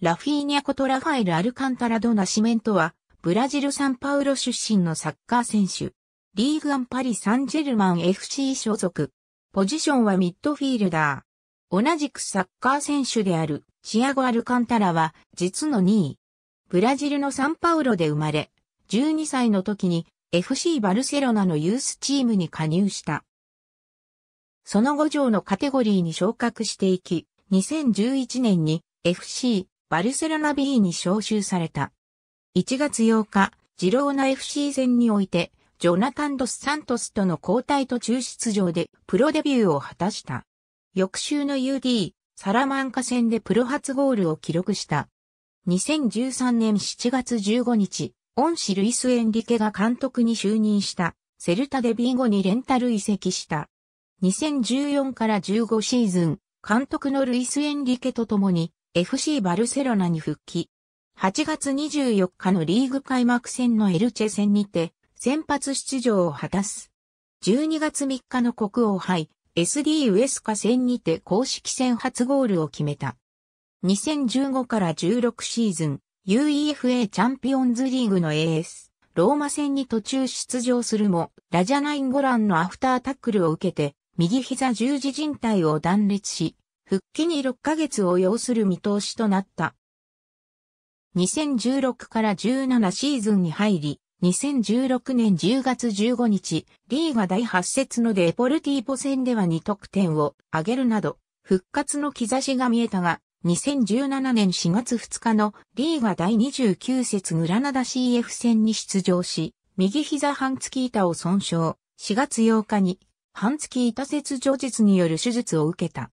ラフィーニャことラファエル・アルカンタラド・ナシメントは、ブラジル・サンパウロ出身のサッカー選手。リーグアンパリ・サンジェルマン FC 所属。ポジションはミッドフィールダー。同じくサッカー選手であるチアゴ・アルカンタラは実の2位。ブラジルのサンパウロで生まれ、12歳の時に FC バルセロナのユースチームに加入した。その後上のカテゴリーに昇格していき、2011年に FC バルセロナ B に招集された。1月8日、ジローナ FC 戦において、ジョナタン・ドス・サントスとの交代途中出場でプロデビューを果たした。翌週の UD、サラマンカ戦でプロ初ゴールを記録した。2013年7月15日、恩師ルイス・エンリケが監督に就任したセルタデビー後にレンタル移籍した。2014から15シーズン、監督のルイス・エンリケと共に FC バルセロナに復帰。8月24日のリーグ開幕戦のエルチェ戦にて、先発出場を果たす。12月3日の国王杯、SD ウエスカ戦にて公式戦初ゴールを決めた。2015から16シーズン、UEFA チャンピオンズリーグの AS、ローマ戦に途中出場するも、ラジャナインゴランのアフタータックルを受けて、右膝十字靭帯を断裂し、復帰に6ヶ月を要する見通しとなった。2016から17シーズンに入り、2016年10月15日、リーガ第8節のデポルティーポ戦では2得点を挙げるなど、復活の兆しが見えたが、2017年4月2日のリーガ第29節グラナダ CF 戦に出場し、右膝半月板を損傷、4月8日に半月板切除術による手術を受けた。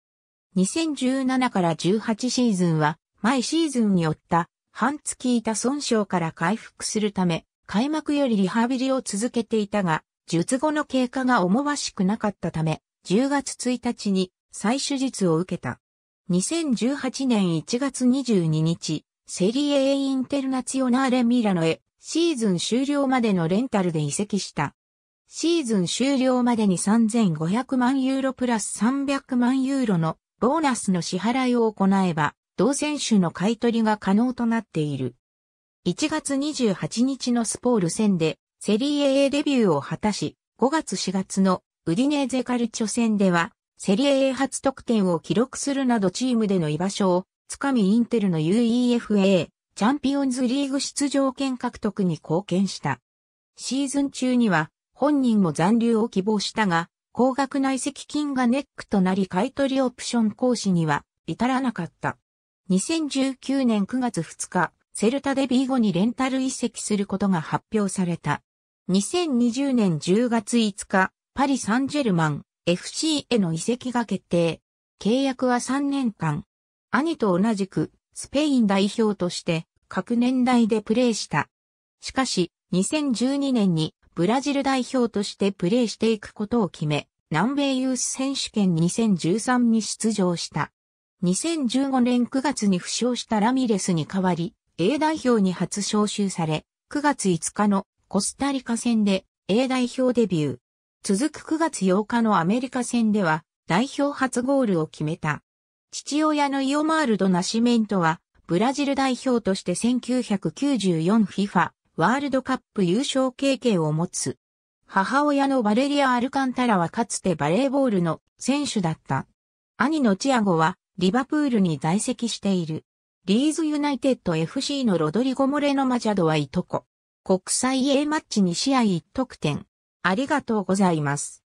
2017から18シーズンは、毎シーズンによった半月いた損傷から回復するため、開幕よりリハビリを続けていたが、術後の経過が思わしくなかったため、10月1日に再手術を受けた。2018年1月22日、セリエインテルナツヨナーレミラノへシーズン終了までのレンタルで移籍した。シーズン終了までに3500万ユーロプラス300万ユーロのボーナスの支払いを行えば、同選手の買取が可能となっている。1月28日のスポール戦で、セリエ A デビューを果たし、5月4月のウディネーゼカルチョ戦では、セリエ A 初得点を記録するなどチームでの居場所を、つかみインテルの UEFA チャンピオンズリーグ出場権獲得に貢献した。シーズン中には、本人も残留を希望したが、高額な積金がネックとなり買取オプション行使には至らなかった。2019年9月2日、セルタデビー後にレンタル移籍することが発表された。2020年10月5日、パリ・サンジェルマン FC への移籍が決定。契約は3年間。兄と同じくスペイン代表として各年代でプレーした。しかし、2012年にブラジル代表としてプレーしていくことを決め、南米ユース選手権2013に出場した。2015年9月に負傷したラミレスに代わり、A 代表に初招集され、9月5日のコスタリカ戦で A 代表デビュー。続く9月8日のアメリカ戦では代表初ゴールを決めた。父親のイオマールド・ナシメントはブラジル代表として 1994FIFA ワールドカップ優勝経験を持つ。母親のバレリア・アルカンタラはかつてバレーボールの選手だった。兄のチアゴはリバプールに在籍している。リーズユナイテッド FC のロドリゴ・モレノ・マジャドはいとこ。国際 A マッチ2試合1得点。ありがとうございます。